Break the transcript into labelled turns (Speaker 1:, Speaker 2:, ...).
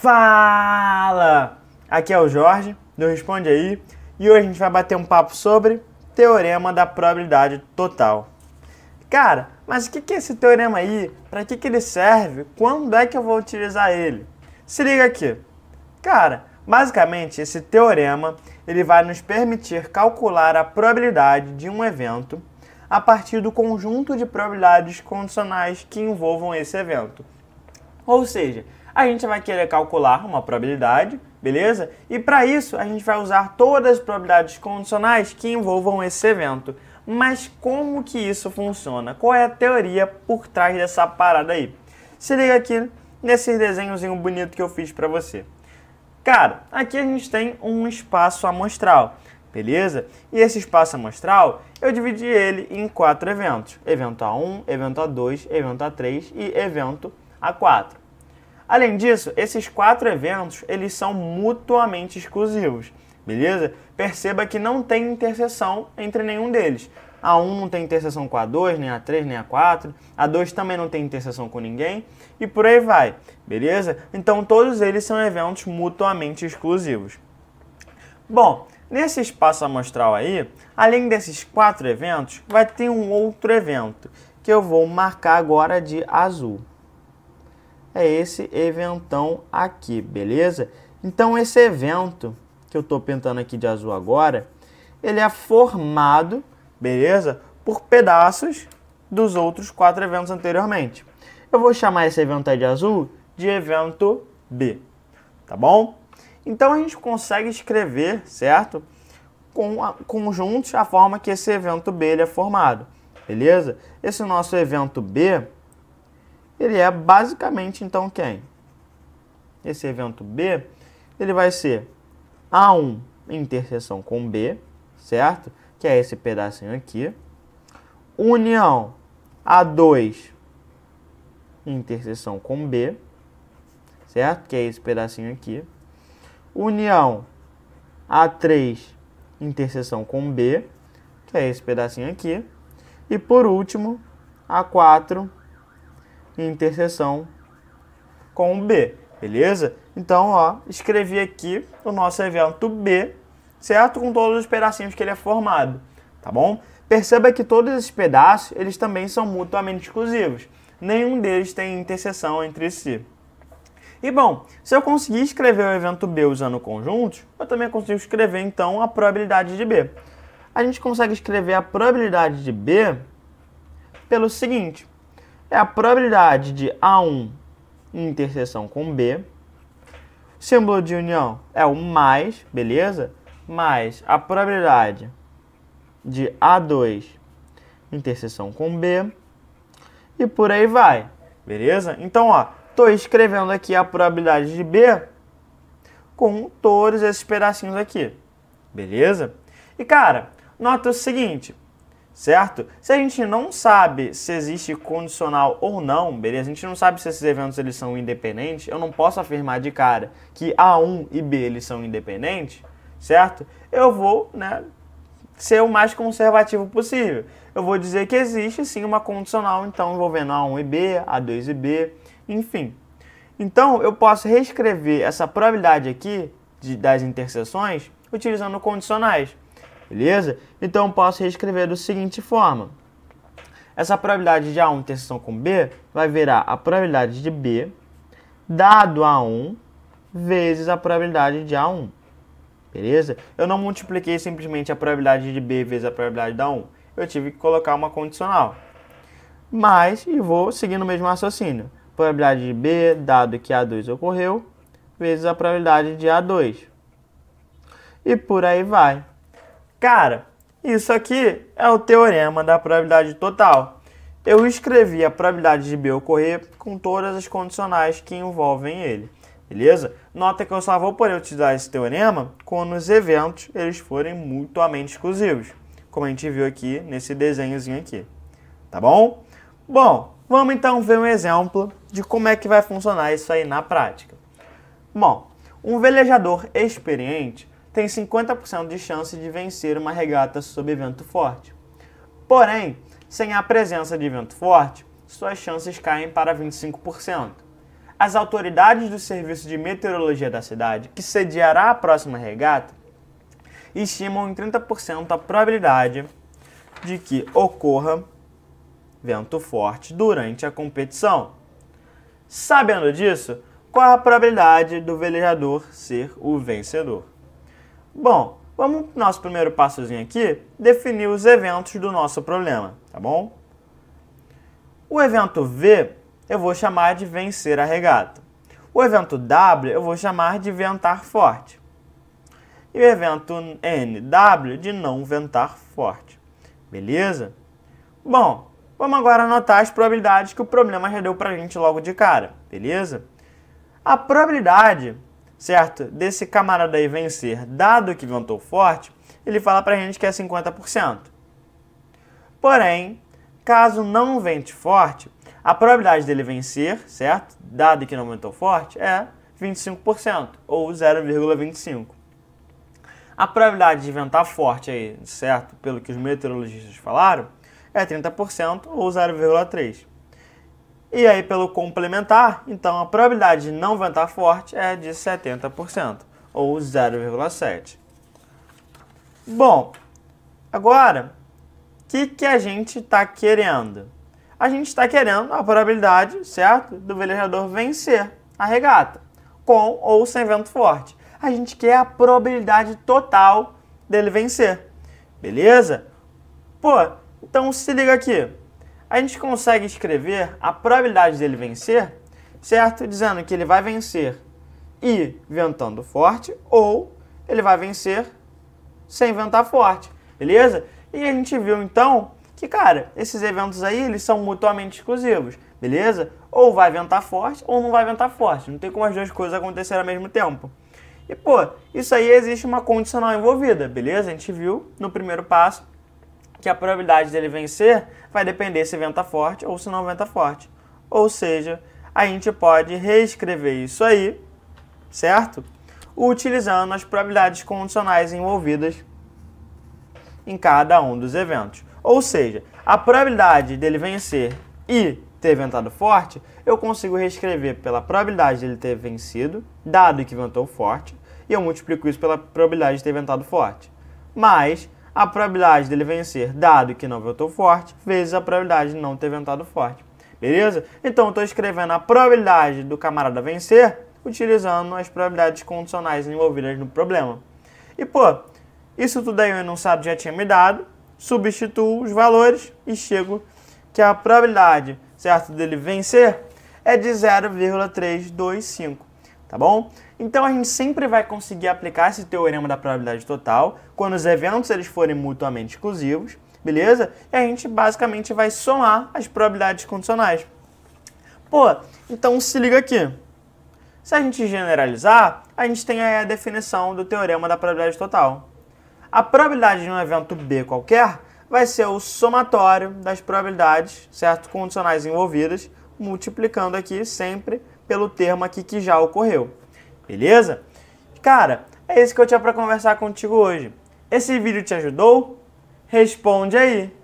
Speaker 1: Fala! Aqui é o Jorge, do Responde Aí, e hoje a gente vai bater um papo sobre Teorema da Probabilidade Total. Cara, mas o que é esse teorema aí? Para que, que ele serve? Quando é que eu vou utilizar ele? Se liga aqui. Cara, basicamente esse teorema ele vai nos permitir calcular a probabilidade de um evento a partir do conjunto de probabilidades condicionais que envolvam esse evento. Ou seja, a gente vai querer calcular uma probabilidade, beleza? E para isso, a gente vai usar todas as probabilidades condicionais que envolvam esse evento. Mas como que isso funciona? Qual é a teoria por trás dessa parada aí? Se liga aqui nesse desenhozinho bonito que eu fiz para você. Cara, aqui a gente tem um espaço amostral, beleza? E esse espaço amostral, eu dividi ele em quatro eventos. Evento A1, evento A2, evento A3 e evento A4. Além disso, esses quatro eventos, eles são mutuamente exclusivos, beleza? Perceba que não tem interseção entre nenhum deles. A 1 não tem interseção com a 2, nem a 3, nem a 4. A 2 também não tem interseção com ninguém. E por aí vai, beleza? Então todos eles são eventos mutuamente exclusivos. Bom, nesse espaço amostral aí, além desses quatro eventos, vai ter um outro evento que eu vou marcar agora de azul é esse eventão aqui, beleza? Então esse evento que eu estou pintando aqui de azul agora, ele é formado, beleza? Por pedaços dos outros quatro eventos anteriormente. Eu vou chamar esse evento aí de azul de evento B, tá bom? Então a gente consegue escrever, certo? Com a, conjuntos a forma que esse evento B ele é formado, beleza? Esse nosso evento B ele é basicamente então quem? Esse evento B, ele vai ser A1 interseção com B, certo? Que é esse pedacinho aqui. União A2 interseção com B, certo? Que é esse pedacinho aqui. União A3 interseção com B, que é esse pedacinho aqui. E por último, A4 interseção com o B, beleza? Então, ó, escrevi aqui o nosso evento B, certo? Com todos os pedacinhos que ele é formado, tá bom? Perceba que todos esses pedaços, eles também são mutuamente exclusivos. Nenhum deles tem interseção entre si. E bom, se eu conseguir escrever o evento B usando conjuntos, eu também consigo escrever então a probabilidade de B. A gente consegue escrever a probabilidade de B pelo seguinte, é a probabilidade de A1 em interseção com B. Símbolo de união é o mais, beleza? Mais a probabilidade de A2 interseção com B. E por aí vai, beleza? Então, ó, tô escrevendo aqui a probabilidade de B com todos esses pedacinhos aqui, beleza? E, cara, nota o seguinte, certo? Se a gente não sabe se existe condicional ou não, beleza? A gente não sabe se esses eventos eles são independentes, eu não posso afirmar de cara que A1 e B eles são independentes, certo? Eu vou, né, ser o mais conservativo possível. Eu vou dizer que existe sim uma condicional, então envolvendo A1 e B, A2 e B, enfim. Então eu posso reescrever essa probabilidade aqui de, das interseções utilizando condicionais beleza? Então posso reescrever da seguinte forma. Essa probabilidade de A1 interseção com B vai virar a probabilidade de B dado A1 vezes a probabilidade de A1. Beleza? Eu não multipliquei simplesmente a probabilidade de B vezes a probabilidade da 1. Eu tive que colocar uma condicional. Mas, e vou seguindo o mesmo raciocínio. Probabilidade de B, dado que A2 ocorreu, vezes a probabilidade de A2. E por aí vai. Cara, isso aqui é o teorema da probabilidade total. Eu escrevi a probabilidade de B ocorrer com todas as condicionais que envolvem ele, beleza? Nota que eu só vou poder utilizar esse teorema quando os eventos eles forem mutuamente exclusivos, como a gente viu aqui nesse desenhozinho aqui, tá bom? Bom, vamos então ver um exemplo de como é que vai funcionar isso aí na prática. Bom, um velejador experiente tem 50% de chance de vencer uma regata sob vento forte. Porém, sem a presença de vento forte, suas chances caem para 25%. As autoridades do Serviço de Meteorologia da cidade, que sediará a próxima regata, estimam em 30% a probabilidade de que ocorra vento forte durante a competição. Sabendo disso, qual a probabilidade do velejador ser o vencedor? Bom, vamos para o nosso primeiro passozinho aqui, definir os eventos do nosso problema, tá bom? O evento V eu vou chamar de vencer a regata. O evento W eu vou chamar de ventar forte. E o evento NW de não ventar forte. Beleza? Bom, vamos agora anotar as probabilidades que o problema já deu para a gente logo de cara, beleza? A probabilidade certo? Desse camarada aí vencer, dado que ventou forte, ele fala pra gente que é 50%. Porém, caso não vente forte, a probabilidade dele vencer, certo? Dado que não ventou forte, é 25% ou 0,25. A probabilidade de ventar forte aí, certo? Pelo que os meteorologistas falaram, é 30% ou 0,3. E aí, pelo complementar, então a probabilidade de não ventar forte é de 70%, ou 0,7. Bom, agora, o que, que a gente está querendo? A gente está querendo a probabilidade, certo, do velejador vencer a regata, com ou sem vento forte. A gente quer a probabilidade total dele vencer, beleza? Pô, então se liga aqui a gente consegue escrever a probabilidade dele vencer, certo? Dizendo que ele vai vencer e ventando forte ou ele vai vencer sem ventar forte, beleza? E a gente viu então que, cara, esses eventos aí, eles são mutuamente exclusivos, beleza? Ou vai ventar forte ou não vai ventar forte, não tem como as duas coisas acontecerem ao mesmo tempo. E, pô, isso aí existe uma condicional envolvida, beleza? A gente viu no primeiro passo que a probabilidade dele vencer vai depender se venta forte ou se não venta forte. Ou seja, a gente pode reescrever isso aí, certo? Utilizando as probabilidades condicionais envolvidas em cada um dos eventos. Ou seja, a probabilidade dele vencer e ter ventado forte, eu consigo reescrever pela probabilidade dele ter vencido, dado que ventou forte, e eu multiplico isso pela probabilidade de ter ventado forte. Mas a probabilidade dele vencer, dado que não ventou forte, vezes a probabilidade de não ter ventado forte. Beleza? Então eu estou escrevendo a probabilidade do camarada vencer utilizando as probabilidades condicionais envolvidas no problema. E pô, isso tudo aí o enunciado já tinha me dado, substituo os valores e chego que a probabilidade, certo, dele vencer é de 0,325 tá bom? Então a gente sempre vai conseguir aplicar esse teorema da probabilidade total quando os eventos eles forem mutuamente exclusivos, beleza? E a gente basicamente vai somar as probabilidades condicionais. Pô, então se liga aqui. Se a gente generalizar, a gente tem aí a definição do teorema da probabilidade total. A probabilidade de um evento B qualquer vai ser o somatório das probabilidades, certo? Condicionais envolvidas, multiplicando aqui sempre pelo termo aqui que já ocorreu. Beleza? Cara, é isso que eu tinha para conversar contigo hoje. Esse vídeo te ajudou? Responde aí!